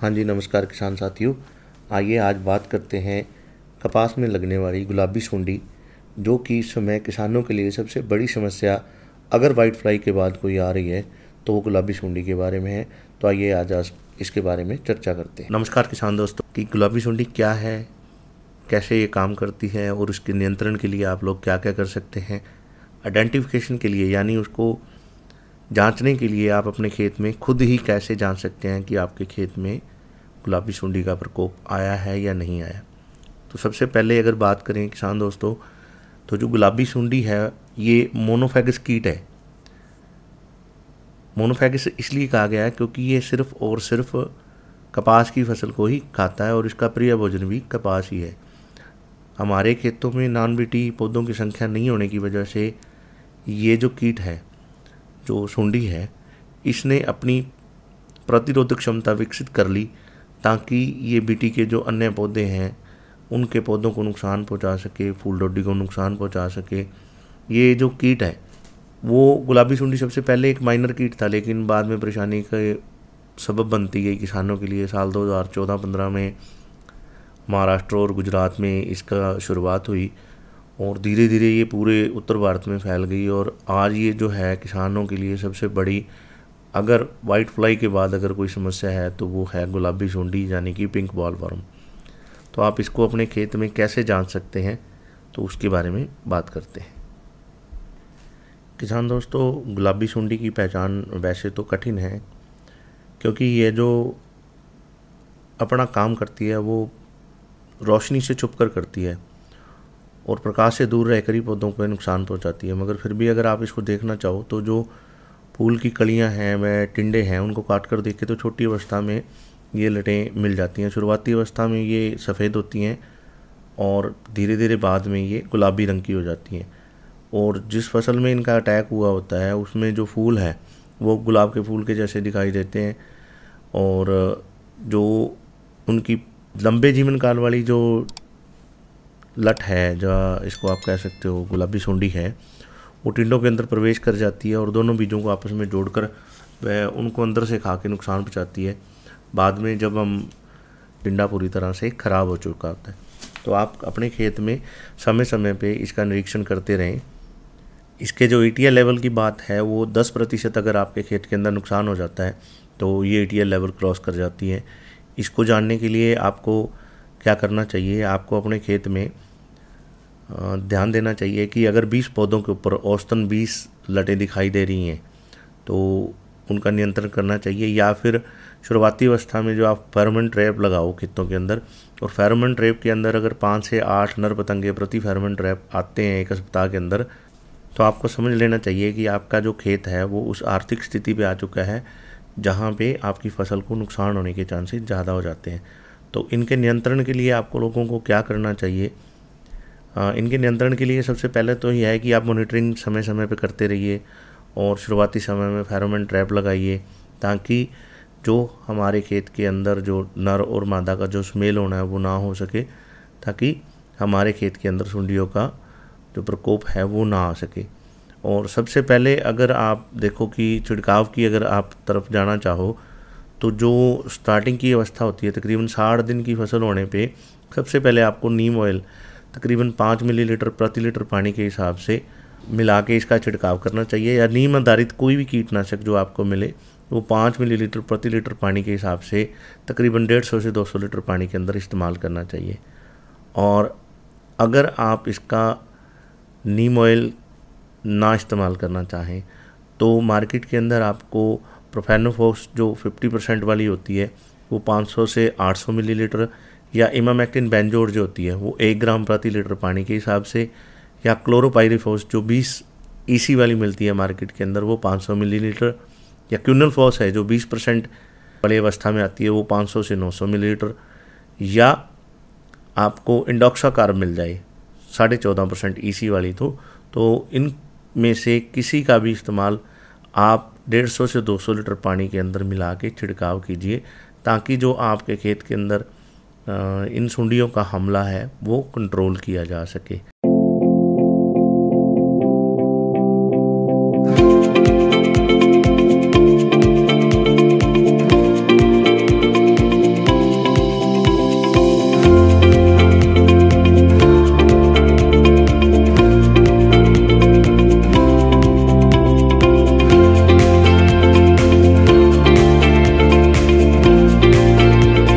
हाँ जी नमस्कार किसान साथियों आइए आज बात करते हैं कपास में लगने वाली गुलाबी सूंडी जो कि इस समय किसानों के लिए सबसे बड़ी समस्या अगर वाइट फ्लाई के बाद कोई आ रही है तो वो गुलाबी सूंडी के बारे में है तो आइए आज आज इसके बारे में चर्चा करते हैं नमस्कार किसान दोस्तों कि गुलाबी सूंडी क्या है कैसे ये काम करती है और उसके नियंत्रण के लिए आप लोग क्या क्या कर सकते हैं आइडेंटिफिकेशन के लिए यानी उसको जांचने के लिए आप अपने खेत में खुद ही कैसे जान सकते हैं कि आपके खेत में गुलाबी सुंडी का प्रकोप आया है या नहीं आया तो सबसे पहले अगर बात करें किसान दोस्तों तो जो गुलाबी सुंडी है ये मोनोफेगस कीट है मोनोफेगस इसलिए कहा गया है क्योंकि ये सिर्फ और सिर्फ कपास की फसल को ही खाता है और इसका प्रिय भोजन भी कपास ही है हमारे खेतों में नॉन बीटी पौधों की संख्या नहीं होने की वजह से ये जो कीट है जो सुंडी है इसने अपनी प्रतिरोधक क्षमता विकसित कर ली ताकि ये बीटी के जो अन्य पौधे हैं उनके पौधों को नुकसान पहुंचा सके फूल डोडी को नुकसान पहुंचा सके ये जो कीट है वो गुलाबी सुंडी सबसे पहले एक माइनर कीट था लेकिन बाद में परेशानी का सबब बनती गई किसानों के लिए साल 2014-15 में महाराष्ट्र और गुजरात में इसका शुरुआत हुई और धीरे धीरे ये पूरे उत्तर भारत में फैल गई और आज ये जो है किसानों के लिए सबसे बड़ी अगर वाइट फ्लाई के बाद अगर कोई समस्या है तो वो है गुलाबी सूंडी यानी कि पिंक बॉल वर्म तो आप इसको अपने खेत में कैसे जान सकते हैं तो उसके बारे में बात करते हैं किसान दोस्तों गुलाबी सूंडी की पहचान वैसे तो कठिन है क्योंकि ये जो अपना काम करती है वो रोशनी से छुप कर करती है और प्रकाश से दूर रहकर ही पौधों को नुकसान पहुंचाती है मगर फिर भी अगर आप इसको देखना चाहो तो जो फूल की कलियां हैं वह टिंडे हैं उनको काट कर देखें तो छोटी अवस्था में ये लटें मिल जाती हैं शुरुआती अवस्था में ये सफ़ेद होती हैं और धीरे धीरे बाद में ये गुलाबी रंग की हो जाती हैं और जिस फसल में इनका अटैक हुआ होता है उसमें जो फूल है वो गुलाब के फूल के जैसे दिखाई देते हैं और जो उनकी लंबे जीवन काल वाली जो लट है जो इसको आप कह सकते हो गुलाबी सोंडी है वो टिंडों के अंदर प्रवेश कर जाती है और दोनों बीजों को आपस में जोड़कर वह उनको अंदर से खा के नुकसान पहुँचाती है बाद में जब हम टिंडा पूरी तरह से ख़राब हो चुका होता है तो आप अपने खेत में समय समय पे इसका निरीक्षण करते रहें इसके जो ई e लेवल की बात है वो दस प्रतिशत अगर आपके खेत के अंदर नुकसान हो जाता है तो ये ई लेवल क्रॉस कर जाती है इसको जानने के लिए आपको क्या करना चाहिए आपको अपने खेत में ध्यान देना चाहिए कि अगर 20 पौधों के ऊपर औसतन 20 लटें दिखाई दे रही हैं तो उनका नियंत्रण करना चाहिए या फिर शुरुआती अवस्था में जो आप फेरोमन ट्रैप लगाओ खितों के अंदर और फेरोमन ट्रैप के अंदर अगर पाँच से आठ नर पतंगे प्रति फेरोमन ट्रैप आते हैं एक सप्ताह के अंदर तो आपको समझ लेना चाहिए कि आपका जो खेत है वो उस आर्थिक स्थिति पे आ चुका है जहाँ पे आपकी फसल को नुकसान होने के चांसेस ज़्यादा हो जाते हैं तो इनके नियंत्रण के लिए आपको लोगों को क्या करना चाहिए इनके नियंत्रण के लिए सबसे पहले तो यह है कि आप मॉनिटरिंग समय समय पर करते रहिए और शुरुआती समय में फेरोमेन ट्रैप लगाइए ताकि जो हमारे खेत के अंदर जो नर और मादा का जो स्मेल होना है वो ना हो सके ताकि हमारे खेत के अंदर सुंडियों का जो प्रकोप है वो ना आ सके और सबसे पहले अगर आप देखो कि छिड़काव की अगर आप तरफ जाना चाहो तो जो स्टार्टिंग की अवस्था होती है तकरीबन साठ दिन की फसल होने पे सबसे पहले आपको नीम ऑयल तकरीबन पाँच मिलीलीटर प्रति लीटर पानी के हिसाब से मिला के इसका छिड़काव करना चाहिए या नीम आधारित कोई भी कीटनाशक जो आपको मिले वो पाँच मिलीलीटर प्रति लीटर पानी के हिसाब से तकरीबन डेढ़ सौ से दो सौ लीटर पानी के अंदर इस्तेमाल करना चाहिए और अगर आप इसका नीम ऑयल ना इस्तेमाल करना चाहें तो मार्केट के अंदर आपको प्रोफेनोफोक्स जो 50 परसेंट वाली होती है वो 500 से 800 मिलीलीटर या इमामेक्टिन बेंजोर जो होती है वो एक ग्राम प्रति लीटर पानी के हिसाब से या क्लोरोपायरीफोस जो 20 ईसी e वाली मिलती है मार्केट के अंदर वो 500 मिलीलीटर या क्यूनल फोस है जो 20 परसेंट वाली अवस्था में आती है वो 500 से 900 मिलीलीटर या आपको इंडोक्सा कार्ब मिल जाए साढ़े चौदह परसेंट ई e सी वाली तो तो इन में से किसी का भी इस्तेमाल आप डेढ़ सौ से दो सौ लीटर पानी के अंदर मिला के छिड़काव कीजिए ताकि जो आपके खेत के अंदर इन सुंडियों का हमला है वो कंट्रोल किया जा सके